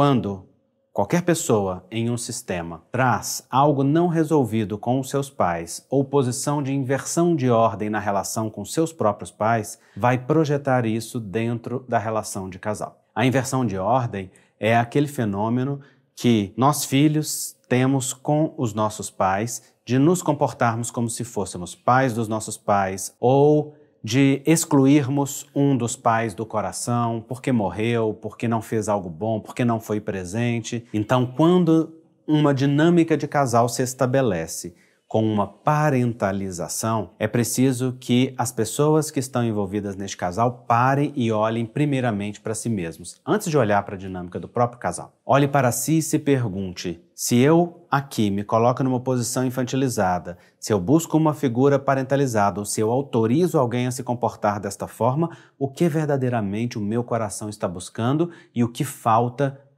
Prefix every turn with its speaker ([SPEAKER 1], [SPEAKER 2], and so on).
[SPEAKER 1] Quando qualquer pessoa em um sistema traz algo não resolvido com os seus pais ou posição de inversão de ordem na relação com seus próprios pais, vai projetar isso dentro da relação de casal. A inversão de ordem é aquele fenômeno que nós filhos temos com os nossos pais de nos comportarmos como se fôssemos pais dos nossos pais ou de excluirmos um dos pais do coração porque morreu, porque não fez algo bom, porque não foi presente. Então, quando uma dinâmica de casal se estabelece com uma parentalização, é preciso que as pessoas que estão envolvidas neste casal parem e olhem primeiramente para si mesmos, antes de olhar para a dinâmica do próprio casal. Olhe para si e se pergunte: se eu aqui me coloco numa posição infantilizada, se eu busco uma figura parentalizada ou se eu autorizo alguém a se comportar desta forma, o que verdadeiramente o meu coração está buscando e o que falta